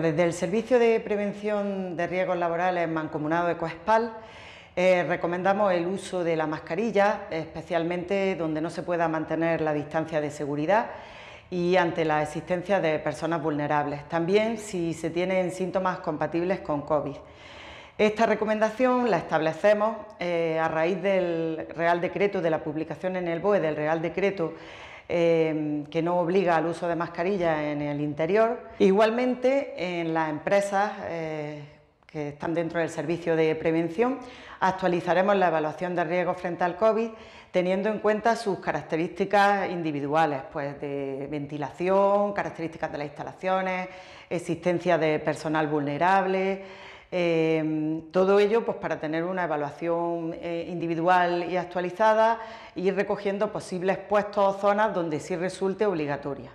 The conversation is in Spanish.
Desde el Servicio de Prevención de Riesgos Laborales Mancomunado de Coespal eh, recomendamos el uso de la mascarilla, especialmente donde no se pueda mantener la distancia de seguridad y ante la existencia de personas vulnerables, también si se tienen síntomas compatibles con COVID. Esta recomendación la establecemos eh, a raíz del Real Decreto, de la publicación en el BOE del Real Decreto Em, que no obliga al uso de mascarilla en el interior. Igualmente, en las empresas eh, que están dentro del servicio de prevención, actualizaremos la evaluación de riesgo frente al COVID teniendo en cuenta sus características individuales, pues de ventilación, características de las instalaciones, existencia de personal vulnerable, Em, todo ello pues, para tener una evaluación eh, individual y actualizada y ir recogiendo posibles puestos o zonas donde sí resulte obligatoria.